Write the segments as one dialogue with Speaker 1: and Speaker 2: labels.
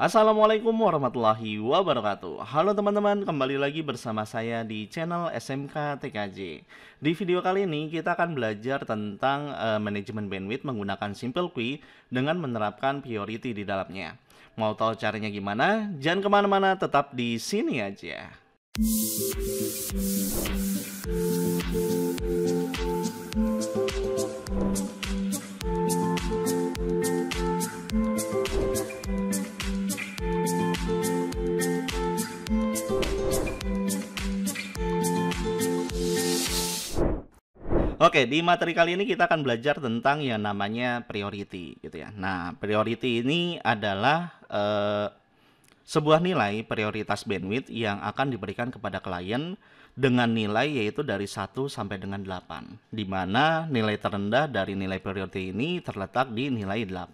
Speaker 1: Assalamualaikum warahmatullahi wabarakatuh Halo teman-teman, kembali lagi bersama saya di channel SMK TKJ Di video kali ini kita akan belajar tentang uh, manajemen bandwidth menggunakan Simple Queue dengan menerapkan priority di dalamnya Mau tahu caranya gimana? Jangan kemana-mana, tetap di sini aja Oke, di materi kali ini kita akan belajar tentang yang namanya priority gitu ya. Nah, priority ini adalah uh, sebuah nilai prioritas bandwidth yang akan diberikan kepada klien dengan nilai yaitu dari 1 sampai dengan 8. Di mana nilai terendah dari nilai priority ini terletak di nilai 8.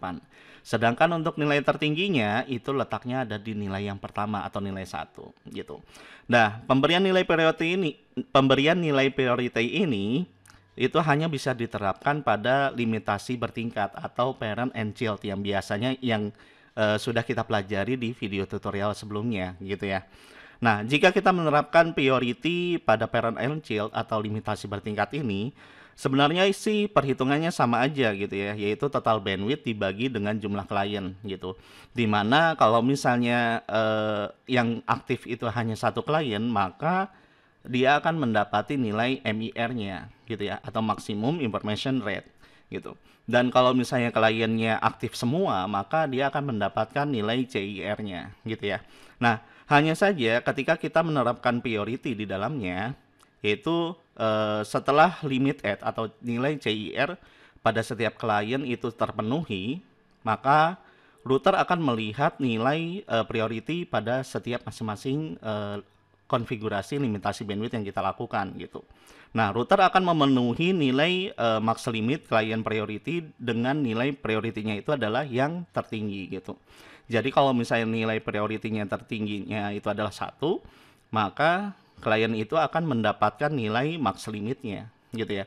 Speaker 1: Sedangkan untuk nilai tertingginya itu letaknya ada di nilai yang pertama atau nilai satu gitu. Nah, pemberian nilai priority ini pemberian nilai priority ini itu hanya bisa diterapkan pada limitasi bertingkat atau parent and child yang biasanya yang uh, sudah kita pelajari di video tutorial sebelumnya gitu ya. Nah, jika kita menerapkan priority pada parent and child atau limitasi bertingkat ini, sebenarnya isi perhitungannya sama aja gitu ya, yaitu total bandwidth dibagi dengan jumlah klien gitu. Dimana kalau misalnya eh, yang aktif itu hanya satu klien, maka dia akan mendapati nilai MIR-nya gitu ya atau maksimum information rate gitu. Dan kalau misalnya kliennya aktif semua, maka dia akan mendapatkan nilai CIR-nya gitu ya. Nah, hanya saja ketika kita menerapkan priority di dalamnya yaitu eh, setelah limit at atau nilai CIR pada setiap klien itu terpenuhi, maka router akan melihat nilai uh, priority pada setiap masing-masing uh, konfigurasi limitasi bandwidth yang kita lakukan gitu. Nah, router akan memenuhi nilai uh, max limit client priority dengan nilai prioritinya itu adalah yang tertinggi gitu. Jadi kalau misalnya nilai prioritinya tertingginya itu adalah satu, maka klien itu akan mendapatkan nilai max limitnya gitu ya.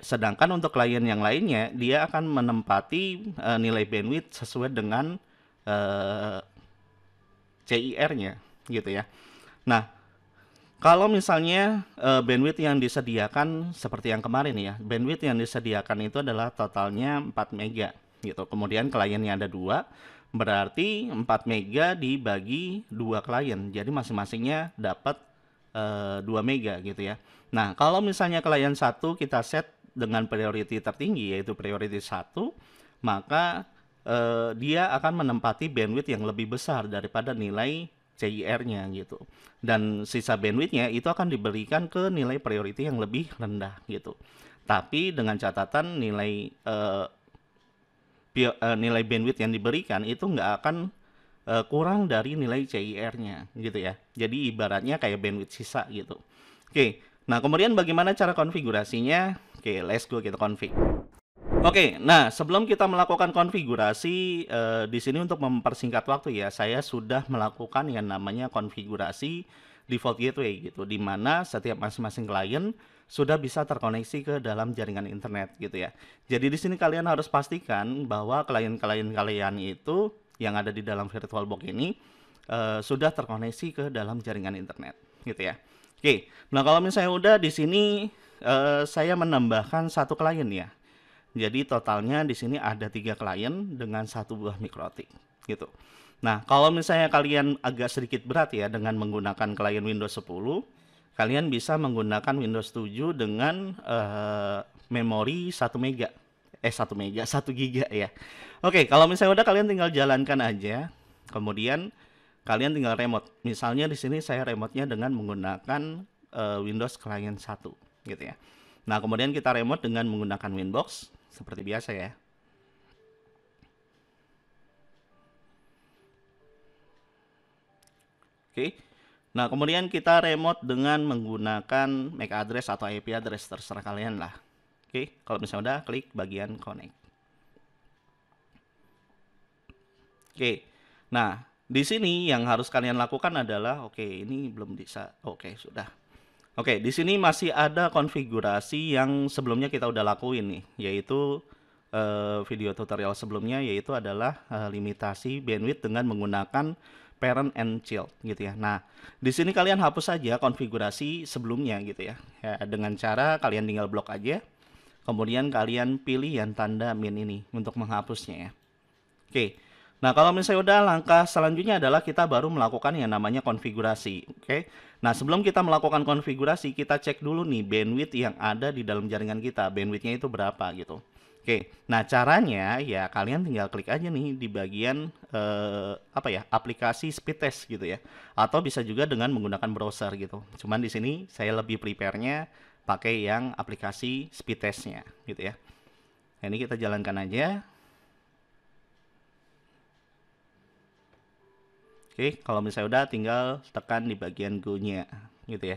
Speaker 1: Sedangkan untuk klien yang lainnya dia akan menempati uh, nilai bandwidth sesuai dengan uh, eh, CIR-nya gitu ya. Nah, kalau misalnya uh, bandwidth yang disediakan seperti yang kemarin ya, bandwidth yang disediakan itu adalah totalnya 4 mega gitu. Kemudian kliennya ada dua, berarti 4 mega dibagi dua klien. Jadi masing-masingnya dapat uh, eh, 2 mega gitu ya. Nah, kalau misalnya klien satu kita set dengan priority tertinggi yaitu priority satu, maka uh, dia akan menempati bandwidth yang lebih besar daripada nilai CIR-nya gitu. Dan sisa bandwidth-nya itu akan diberikan ke nilai priority yang lebih rendah gitu. Tapi dengan catatan nilai uh, nilai bandwidth yang diberikan itu nggak akan uh, kurang dari nilai CIR-nya gitu ya. Jadi ibaratnya kayak bandwidth sisa gitu. Oke, nah kemudian bagaimana cara konfigurasinya? Oke, let's go kita config. Oke, okay, nah sebelum kita melakukan konfigurasi eh, di sini untuk mempersingkat waktu ya, saya sudah melakukan yang namanya konfigurasi default gateway gitu, di mana setiap masing-masing klien sudah bisa terkoneksi ke dalam jaringan internet gitu ya. Jadi di sini kalian harus pastikan bahwa klien-klien kalian itu yang ada di dalam virtual box ini eh, sudah terkoneksi ke dalam jaringan internet gitu ya. Oke, nah kalau misalnya udah di sini eh, saya menambahkan satu klien ya jadi totalnya di sini ada tiga klien dengan satu buah mikrotik gitu. Nah, kalau misalnya kalian agak sedikit berat ya dengan menggunakan klien Windows 10, kalian bisa menggunakan Windows 7 dengan uh, memori 1 mega. Eh 1 mega, 1 giga ya. Oke, kalau misalnya udah kalian tinggal jalankan aja. Kemudian kalian tinggal remote. Misalnya di sini saya remote-nya dengan menggunakan uh, Windows Client 1 gitu ya. Nah, kemudian kita remote dengan menggunakan Winbox seperti biasa ya. Oke. Nah, kemudian kita remote dengan menggunakan MAC address atau IP address terserah kalian lah. Oke, kalau misalnya udah klik bagian connect. Oke. Nah, di sini yang harus kalian lakukan adalah oke, ini belum bisa. Oke, sudah. Oke, di sini masih ada konfigurasi yang sebelumnya kita udah lakuin nih, yaitu eh, video tutorial sebelumnya yaitu adalah eh, limitasi bandwidth dengan menggunakan parent and child gitu ya. Nah, di sini kalian hapus saja konfigurasi sebelumnya gitu ya. ya dengan cara kalian tinggal blok aja. Kemudian kalian pilih yang tanda min ini untuk menghapusnya ya. Oke. Nah, kalau misalnya udah langkah selanjutnya adalah kita baru melakukan yang namanya konfigurasi, oke? Okay? Nah, sebelum kita melakukan konfigurasi, kita cek dulu nih bandwidth yang ada di dalam jaringan kita. Bandwidthnya itu berapa gitu. Oke. Okay. Nah, caranya ya kalian tinggal klik aja nih di bagian eh, apa ya? aplikasi speed test gitu ya. Atau bisa juga dengan menggunakan browser gitu. Cuman di sini saya lebih prepare-nya pakai yang aplikasi speed testnya gitu ya. Nah, ini kita jalankan aja. Oke, kalau misalnya udah tinggal tekan di bagian go-nya gitu ya.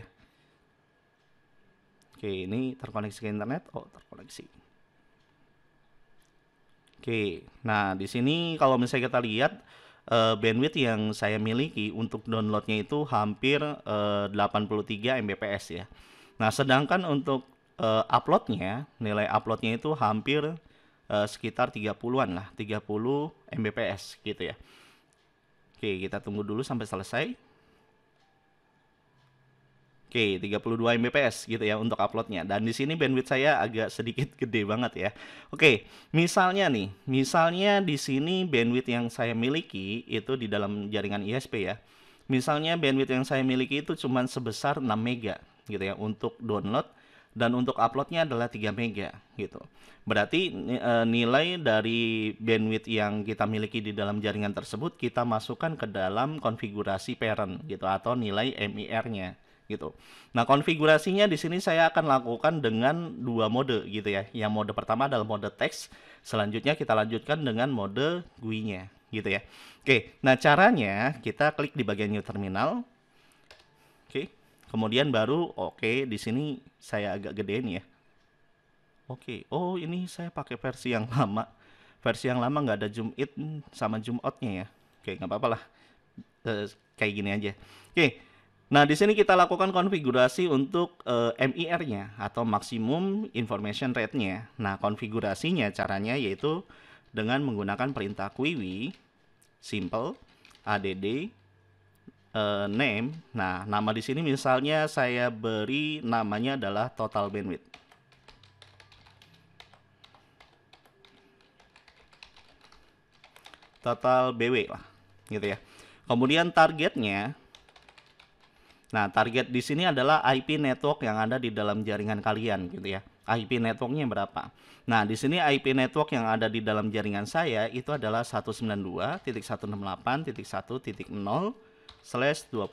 Speaker 1: Oke, ini terkoneksi ke internet. Oh, terkoneksi. Oke, nah di sini kalau misalnya kita lihat uh, bandwidth yang saya miliki untuk downloadnya itu hampir eh, uh, 83 Mbps ya. Nah, sedangkan untuk uh, uploadnya, nilai uploadnya itu hampir uh, sekitar 30-an lah, 30 Mbps gitu ya. Oke, kita tunggu dulu sampai selesai. Oke, 32 Mbps gitu ya untuk uploadnya. Dan di sini bandwidth saya agak sedikit gede banget ya. Oke, misalnya nih, misalnya di sini bandwidth yang saya miliki itu di dalam jaringan ISP ya. Misalnya bandwidth yang saya miliki itu cuma sebesar 6 mega gitu ya untuk download dan untuk uploadnya adalah 3 mega gitu. Berarti e, nilai dari bandwidth yang kita miliki di dalam jaringan tersebut kita masukkan ke dalam konfigurasi parent gitu atau nilai MIR-nya gitu. Nah, konfigurasinya di sini saya akan lakukan dengan dua mode gitu ya. Yang mode pertama adalah mode text, selanjutnya kita lanjutkan dengan mode GUI-nya gitu ya. Oke, nah caranya kita klik di bagian new terminal Kemudian baru oke okay, di sini saya agak gede nih ya. Oke, okay. oh ini saya pakai versi yang lama. Versi yang lama nggak ada zoom in sama zoom outnya ya. Oke, okay, nggak apa-apa lah. uh, kayak gini aja. Oke, okay. nah di sini kita lakukan konfigurasi untuk uh, eh, MIR-nya atau maximum information rate-nya. Nah konfigurasinya caranya yaitu dengan menggunakan perintah QWI simple add uh, name. Nah, nama di sini misalnya saya beri namanya adalah total bandwidth. Total BW lah, gitu ya. Kemudian targetnya Nah, target di sini adalah IP network yang ada di dalam jaringan kalian gitu ya. IP networknya berapa? Nah, di sini IP network yang ada di dalam jaringan saya itu adalah 192.168.1.0 slash 24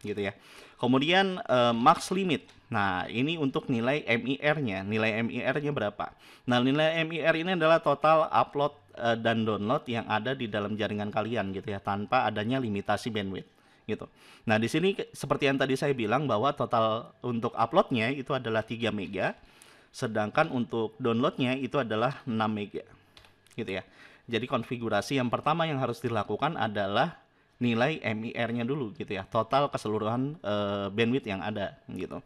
Speaker 1: gitu ya. Kemudian uh, max limit. Nah, ini untuk nilai MIR-nya. Nilai MIR-nya berapa? Nah, nilai MIR ini adalah total upload uh, dan download yang ada di dalam jaringan kalian gitu ya tanpa adanya limitasi bandwidth gitu. Nah, di sini seperti yang tadi saya bilang bahwa total untuk uploadnya itu adalah 3 mega, sedangkan untuk downloadnya itu adalah 6 mega, gitu ya. Jadi konfigurasi yang pertama yang harus dilakukan adalah nilai MIR-nya dulu gitu ya total keseluruhan uh, bandwidth yang ada gitu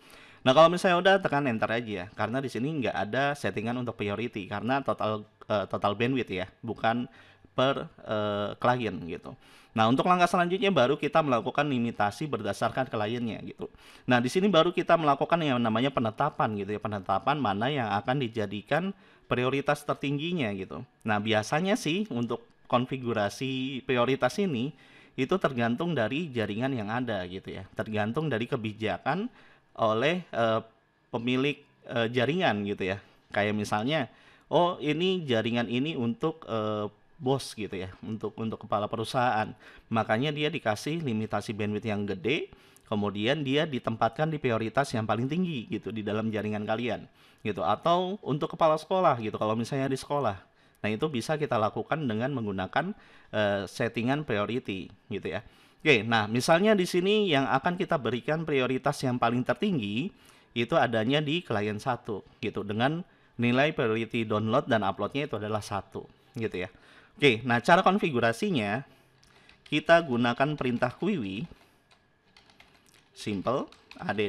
Speaker 1: nah kalau misalnya udah tekan enter aja ya karena di sini nggak ada settingan untuk priority karena total uh, total bandwidth ya bukan per uh, klien gitu. Nah, untuk langkah selanjutnya baru kita melakukan limitasi berdasarkan kliennya gitu. Nah, di sini baru kita melakukan yang namanya penetapan gitu ya, penetapan mana yang akan dijadikan prioritas tertingginya gitu. Nah, biasanya sih untuk konfigurasi prioritas ini itu tergantung dari jaringan yang ada gitu ya tergantung dari kebijakan oleh uh, pemilik uh, jaringan gitu ya kayak misalnya oh ini jaringan ini untuk uh, bos gitu ya untuk untuk kepala perusahaan makanya dia dikasih limitasi bandwidth yang gede kemudian dia ditempatkan di prioritas yang paling tinggi gitu di dalam jaringan kalian gitu atau untuk kepala sekolah gitu kalau misalnya di sekolah Nah, itu bisa kita lakukan dengan menggunakan uh, settingan priority gitu ya. Oke, nah misalnya di sini yang akan kita berikan prioritas yang paling tertinggi itu adanya di klien satu gitu dengan nilai priority download dan uploadnya itu adalah satu gitu ya. Oke, nah cara konfigurasinya kita gunakan perintah Quiwi simple add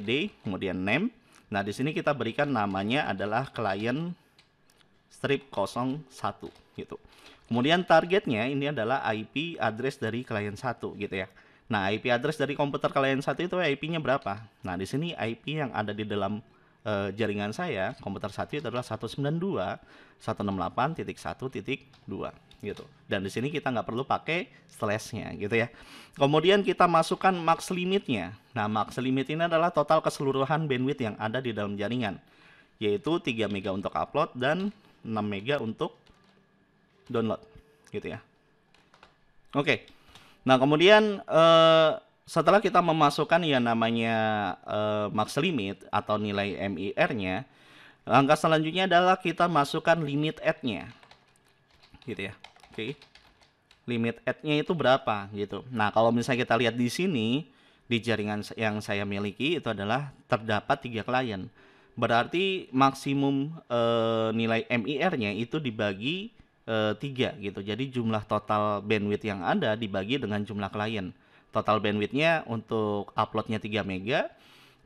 Speaker 1: kemudian name. Nah, di sini kita berikan namanya adalah klien strip 01 gitu. Kemudian targetnya ini adalah IP address dari klien satu gitu ya. Nah, IP address dari komputer klien satu itu IP-nya berapa? Nah, di sini IP yang ada di dalam e, jaringan saya, komputer satu itu adalah 192.168.1.2 gitu. Dan di sini kita nggak perlu pakai slashnya gitu ya. Kemudian kita masukkan max limitnya. Nah, max limit ini adalah total keseluruhan bandwidth yang ada di dalam jaringan yaitu 3 mega untuk upload dan 6 mega untuk download gitu ya. Oke. Nah, kemudian uh, setelah kita memasukkan yang namanya uh, max limit atau nilai MIR-nya, langkah selanjutnya adalah kita masukkan limit add-nya. Gitu ya. Oke. Okay. Limit add-nya itu berapa gitu. Nah, kalau misalnya kita lihat di sini di jaringan yang saya miliki itu adalah terdapat tiga klien. Berarti maksimum uh, nilai MIR-nya itu dibagi eh, tiga uh, gitu. Jadi jumlah total bandwidth yang ada dibagi dengan jumlah klien. Total bandwidth-nya untuk uploadnya 3 mega,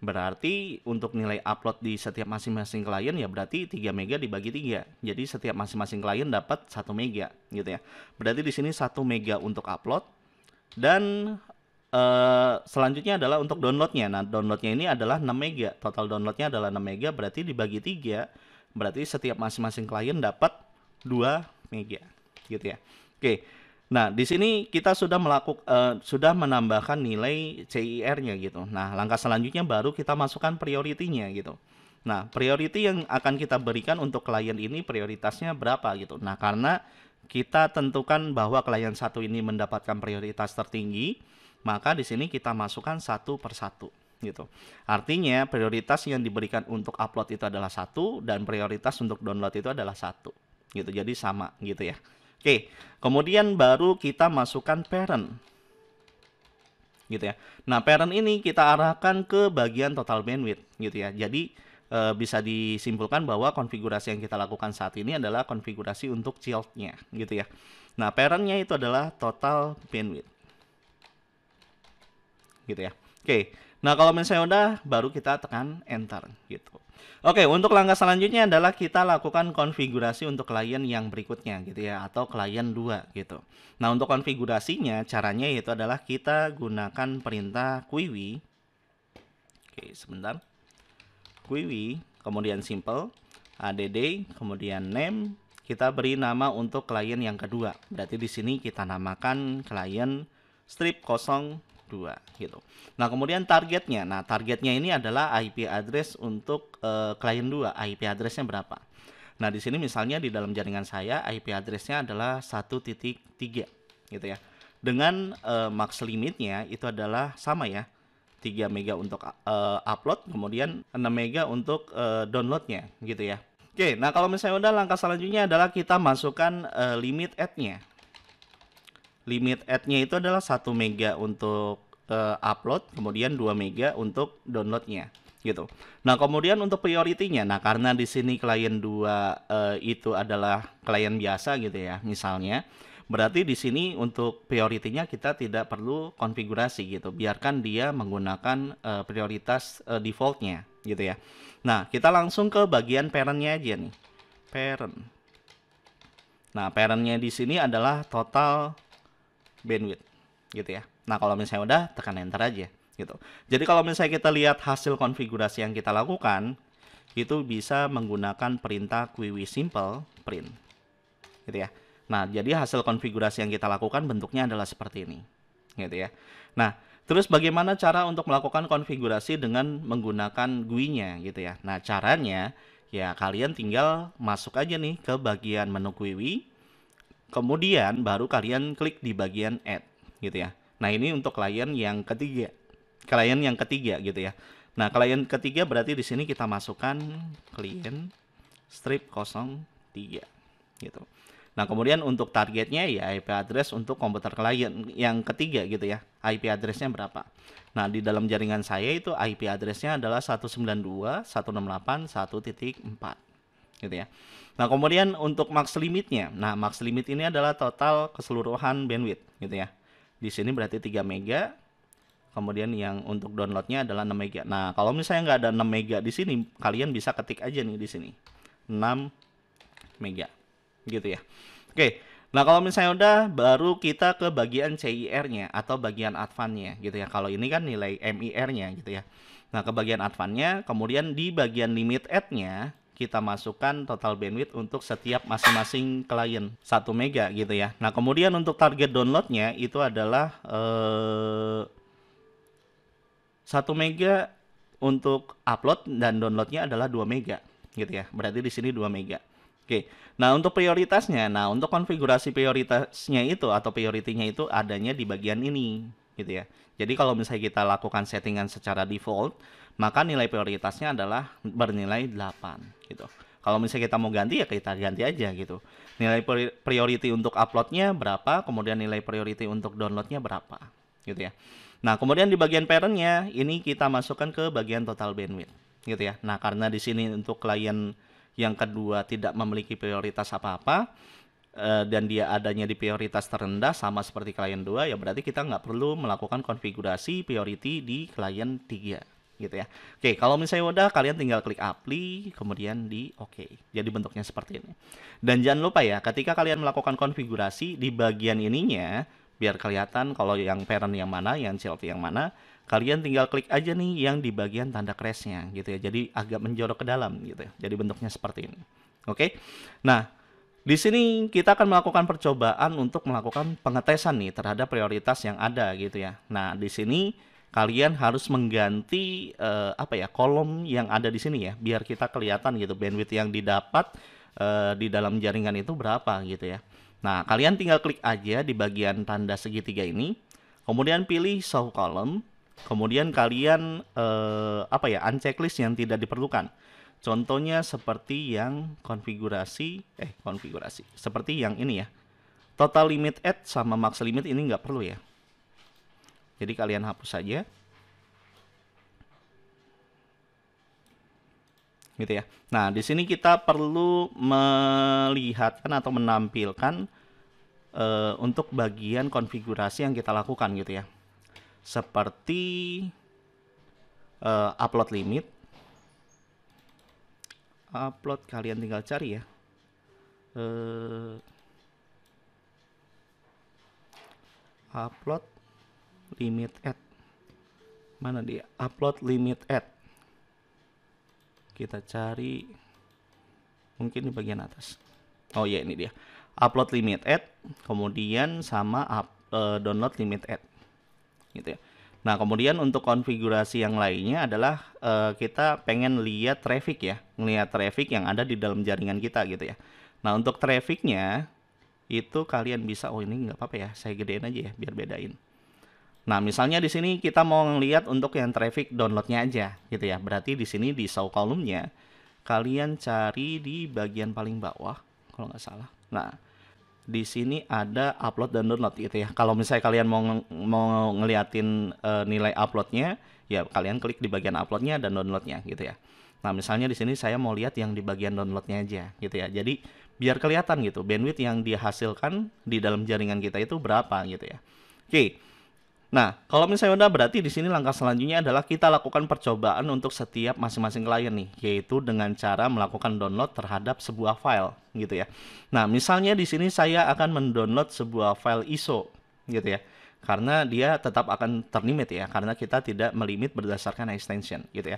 Speaker 1: berarti untuk nilai upload di setiap masing-masing klien ya berarti 3 mega dibagi 3. Jadi setiap masing-masing klien dapat 1 mega gitu ya. Berarti di sini 1 mega untuk upload dan Eh, selanjutnya adalah untuk downloadnya. Nah, downloadnya ini adalah 6 mega. Total downloadnya adalah 6 mega, berarti dibagi 3. Berarti setiap masing-masing klien dapat 2 mega, gitu ya. Oke. Nah, di sini kita sudah melakukan uh, eh, sudah menambahkan nilai CIR-nya gitu. Nah, langkah selanjutnya baru kita masukkan priority-nya gitu. Nah, priority yang akan kita berikan untuk klien ini prioritasnya berapa gitu. Nah, karena kita tentukan bahwa klien satu ini mendapatkan prioritas tertinggi, maka di sini kita masukkan satu per satu gitu. Artinya prioritas yang diberikan untuk upload itu adalah satu dan prioritas untuk download itu adalah satu gitu. Jadi sama gitu ya. Oke, kemudian baru kita masukkan parent gitu ya. Nah, parent ini kita arahkan ke bagian total bandwidth gitu ya. Jadi e, bisa disimpulkan bahwa konfigurasi yang kita lakukan saat ini adalah konfigurasi untuk childnya gitu ya. Nah, parentnya itu adalah total bandwidth gitu ya. Oke. Nah, kalau misalnya udah baru kita tekan enter gitu. Oke, untuk langkah selanjutnya adalah kita lakukan konfigurasi untuk klien yang berikutnya gitu ya atau klien 2 gitu. Nah, untuk konfigurasinya caranya yaitu adalah kita gunakan perintah kuiwi. Oke, sebentar. Kuiwi, kemudian simple add, kemudian name, kita beri nama untuk klien yang kedua. Berarti di sini kita namakan klien strip kosong 2 gitu. Nah, kemudian targetnya. Nah, targetnya ini adalah IP address untuk uh, 2. IP addressnya berapa? Nah, di sini misalnya di dalam jaringan saya IP addressnya adalah 1.3 gitu ya. Dengan uh, max limitnya itu adalah sama ya. 3 mega untuk uh, upload, kemudian 6 mega untuk uh, downloadnya gitu ya. Oke, nah kalau misalnya udah langkah selanjutnya adalah kita masukkan uh, limit add nya limit add nya itu adalah 1 mega untuk uh, upload, kemudian 2 mega untuk downloadnya gitu. Nah, kemudian untuk priority-nya, nah karena di sini klien 2 uh, eh, itu adalah klien biasa gitu ya, misalnya, berarti di sini untuk priority-nya kita tidak perlu konfigurasi gitu. Biarkan dia menggunakan uh, prioritas uh, default-nya gitu ya. Nah, kita langsung ke bagian parent-nya aja nih. Parent. Nah, parentnya di sini adalah total bandwidth gitu ya. Nah kalau misalnya udah tekan enter aja gitu. Jadi kalau misalnya kita lihat hasil konfigurasi yang kita lakukan itu bisa menggunakan perintah quiwi simple print gitu ya. Nah jadi hasil konfigurasi yang kita lakukan bentuknya adalah seperti ini gitu ya. Nah terus bagaimana cara untuk melakukan konfigurasi dengan menggunakan GUI-nya gitu ya. Nah caranya ya kalian tinggal masuk aja nih ke bagian menu quiwi Kemudian baru kalian klik di bagian add gitu ya. Nah, ini untuk klien yang ketiga. Klien yang ketiga gitu ya. Nah, klien ketiga berarti di sini kita masukkan klien strip 03 gitu. Nah, kemudian untuk targetnya ya IP address untuk komputer klien yang ketiga gitu ya. IP addressnya berapa? Nah, di dalam jaringan saya itu IP addressnya adalah 192.168.1.4 gitu ya. Nah, kemudian untuk max limitnya. Nah, max limit ini adalah total keseluruhan bandwidth gitu ya. Di sini berarti 3 mega. Kemudian yang untuk downloadnya adalah 6 mega. Nah, kalau misalnya nggak ada 6 mega di sini, kalian bisa ketik aja nih di sini. 6 mega. Gitu ya. Oke. Nah, kalau misalnya udah baru kita ke bagian CIR-nya atau bagian advan-nya gitu ya. Kalau ini kan nilai MIR-nya gitu ya. Nah, ke bagian advan-nya, kemudian di bagian limit add-nya kita masukkan total bandwidth untuk setiap masing-masing klien 1 mega gitu ya. Nah kemudian untuk target downloadnya itu adalah eh, 1 mega untuk upload dan downloadnya adalah 2 mega gitu ya. Berarti di sini 2 mega. Oke, nah untuk prioritasnya, nah untuk konfigurasi prioritasnya itu atau prioritinya itu adanya di bagian ini gitu ya. Jadi kalau misalnya kita lakukan settingan secara default, maka nilai prioritasnya adalah bernilai 8 gitu. Kalau misalnya kita mau ganti ya kita ganti aja gitu. Nilai priority untuk uploadnya berapa, kemudian nilai priority untuk downloadnya berapa gitu ya. Nah kemudian di bagian parentnya ini kita masukkan ke bagian total bandwidth gitu ya. Nah karena di sini untuk klien yang kedua tidak memiliki prioritas apa-apa eh, dan dia adanya di prioritas terendah sama seperti klien dua, ya berarti kita nggak perlu melakukan konfigurasi priority di klien tiga gitu ya. Oke, kalau misalnya udah kalian tinggal klik apply kemudian di oke. Okay. Jadi bentuknya seperti ini. Dan jangan lupa ya, ketika kalian melakukan konfigurasi di bagian ininya biar kelihatan kalau yang parent yang mana, yang child yang mana, kalian tinggal klik aja nih yang di bagian tanda crash-nya gitu ya. Jadi agak menjorok ke dalam gitu ya. Jadi bentuknya seperti ini. Oke. Okay? Nah, di sini kita akan melakukan percobaan untuk melakukan pengetesan nih terhadap prioritas yang ada gitu ya. Nah, di sini kalian harus mengganti uh, apa ya kolom yang ada di sini ya biar kita kelihatan gitu bandwidth yang didapat uh, di dalam jaringan itu berapa gitu ya nah kalian tinggal klik aja di bagian tanda segitiga ini kemudian pilih show column kemudian kalian uh, apa ya unchecklist yang tidak diperlukan contohnya seperti yang konfigurasi eh konfigurasi seperti yang ini ya total limit add sama max limit ini nggak perlu ya jadi kalian hapus saja. Gitu ya. Nah, di sini kita perlu melihatkan atau menampilkan e, untuk bagian konfigurasi yang kita lakukan gitu ya. Seperti e, upload limit. Upload kalian tinggal cari ya. Uh, upload limit at mana dia upload limit at kita cari mungkin di bagian atas oh ya yeah, ini dia upload limit at kemudian sama up, uh, download limit at gitu ya Nah, kemudian untuk konfigurasi yang lainnya adalah uh, kita pengen lihat traffic ya, melihat traffic yang ada di dalam jaringan kita gitu ya. Nah, untuk trafficnya itu kalian bisa, oh ini nggak apa-apa ya, saya gedein aja ya biar bedain. Nah, misalnya di sini kita mau ngelihat untuk yang traffic downloadnya aja gitu ya. Berarti di sini di show kolomnya kalian cari di bagian paling bawah kalau nggak salah. Nah, di sini ada upload dan download gitu ya. Kalau misalnya kalian mau mau ngeliatin e, nilai uploadnya, ya kalian klik di bagian uploadnya dan downloadnya gitu ya. Nah misalnya di sini saya mau lihat yang di bagian downloadnya aja gitu ya. Jadi biar kelihatan gitu bandwidth yang dihasilkan di dalam jaringan kita itu berapa gitu ya. Oke. Nah, kalau misalnya udah berarti di sini langkah selanjutnya adalah kita lakukan percobaan untuk setiap masing-masing klien nih, yaitu dengan cara melakukan download terhadap sebuah file gitu ya. Nah, misalnya di sini saya akan mendownload sebuah file ISO gitu ya. Karena dia tetap akan terlimit ya, karena kita tidak melimit berdasarkan extension gitu ya.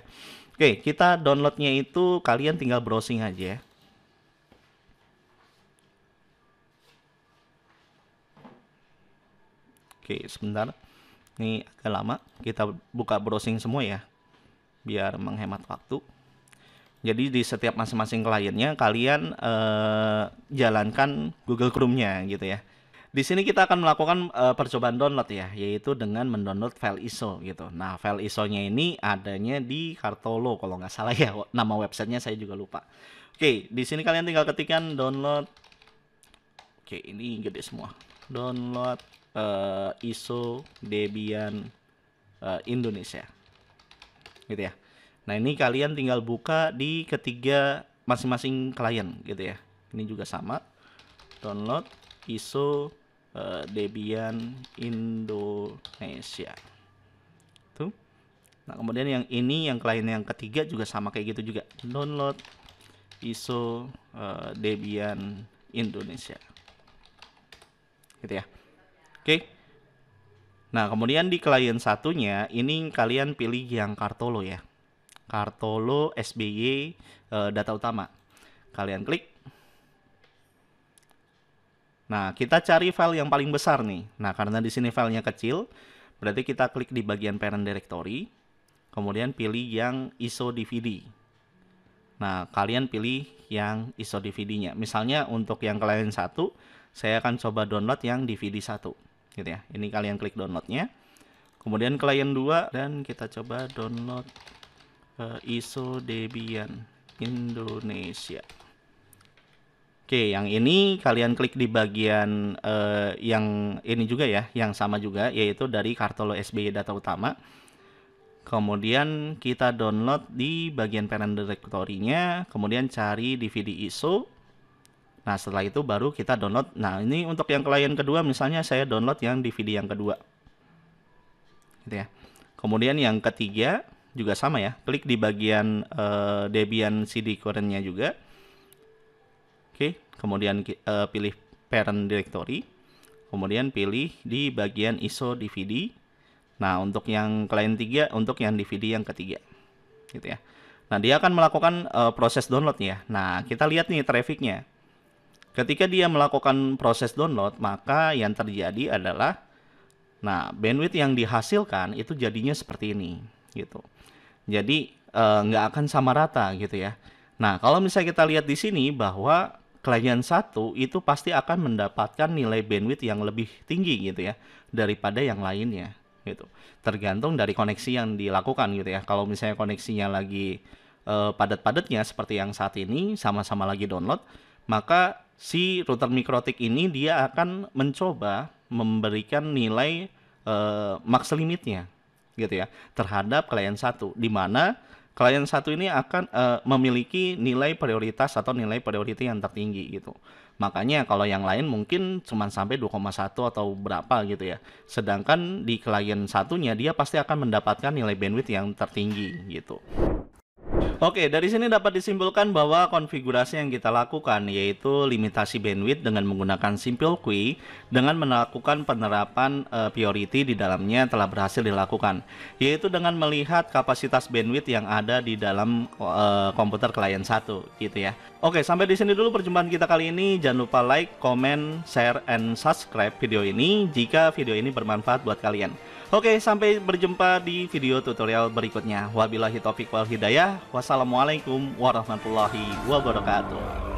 Speaker 1: Oke, kita downloadnya itu kalian tinggal browsing aja ya. Oke, sebentar. Ini agak lama, kita buka browsing semua ya, biar menghemat waktu. Jadi di setiap masing-masing kliennya kalian eh, jalankan Google Chrome-nya gitu ya. Di sini kita akan melakukan eh, percobaan download ya, yaitu dengan mendownload file ISO gitu. Nah file ISO-nya ini adanya di Kartolo kalau nggak salah ya, nama websitenya saya juga lupa. Oke, di sini kalian tinggal ketikkan download. Oke, ini gede semua. Download uh, ISO Debian uh, Indonesia gitu ya nah ini kalian tinggal buka di ketiga masing-masing klien gitu ya ini juga sama download ISO uh, Debian Indonesia tuh nah kemudian yang ini yang klien yang ketiga juga sama kayak gitu juga download ISO uh, Debian Indonesia gitu ya Oke. Nah, kemudian di klien satunya ini kalian pilih yang Kartolo ya. Kartolo SBY e, eh, data utama. Kalian klik. Nah, kita cari file yang paling besar nih. Nah, karena di sini filenya kecil, berarti kita klik di bagian parent directory, kemudian pilih yang ISO DVD. Nah, kalian pilih yang ISO DVD-nya. Misalnya untuk yang klien satu, saya akan coba download yang DVD 1 gitu ya ini kalian klik downloadnya kemudian klien 2 dan kita coba download uh, ISO Debian Indonesia Oke, yang ini kalian klik di bagian uh, yang ini juga ya, yang sama juga, yaitu dari Kartolo SBY data utama. Kemudian kita download di bagian parent directory-nya, kemudian cari DVD ISO, Nah, setelah itu baru kita download. Nah, ini untuk yang klien kedua misalnya saya download yang DVD yang kedua. Gitu ya. Kemudian yang ketiga juga sama ya. Klik di bagian uh, Debian CD current juga. Oke, kemudian uh, pilih parent directory. Kemudian pilih di bagian ISO DVD. Nah, untuk yang klien tiga untuk yang DVD yang ketiga. Gitu ya. Nah, dia akan melakukan uh, proses download ya. Nah, kita lihat nih trafficnya Ketika dia melakukan proses download, maka yang terjadi adalah nah, bandwidth yang dihasilkan itu jadinya seperti ini gitu. Jadi nggak eh, nggak akan sama rata gitu ya. Nah, kalau misalnya kita lihat di sini bahwa klien satu itu pasti akan mendapatkan nilai bandwidth yang lebih tinggi gitu ya daripada yang lainnya gitu. Tergantung dari koneksi yang dilakukan gitu ya. Kalau misalnya koneksinya lagi e, padat-padatnya seperti yang saat ini sama-sama lagi download, maka si router mikrotik ini dia akan mencoba memberikan nilai uh, max limitnya gitu ya terhadap klien satu di mana klien satu ini akan uh, memiliki nilai prioritas atau nilai priority yang tertinggi gitu makanya kalau yang lain mungkin cuma sampai 2,1 atau berapa gitu ya sedangkan di klien satunya dia pasti akan mendapatkan nilai bandwidth yang tertinggi gitu Oke, dari sini dapat disimpulkan bahwa konfigurasi yang kita lakukan yaitu limitasi bandwidth dengan menggunakan simple queue dengan melakukan penerapan uh, priority di dalamnya telah berhasil dilakukan, yaitu dengan melihat kapasitas bandwidth yang ada di dalam uh, komputer klien satu, gitu ya. Oke, sampai di sini dulu perjumpaan kita kali ini. Jangan lupa like, comment, share, and subscribe video ini jika video ini bermanfaat buat kalian. Oke, sampai berjumpa di video tutorial berikutnya. Wabillahi taufik wal hidayah. Wassalamualaikum warahmatullahi wabarakatuh.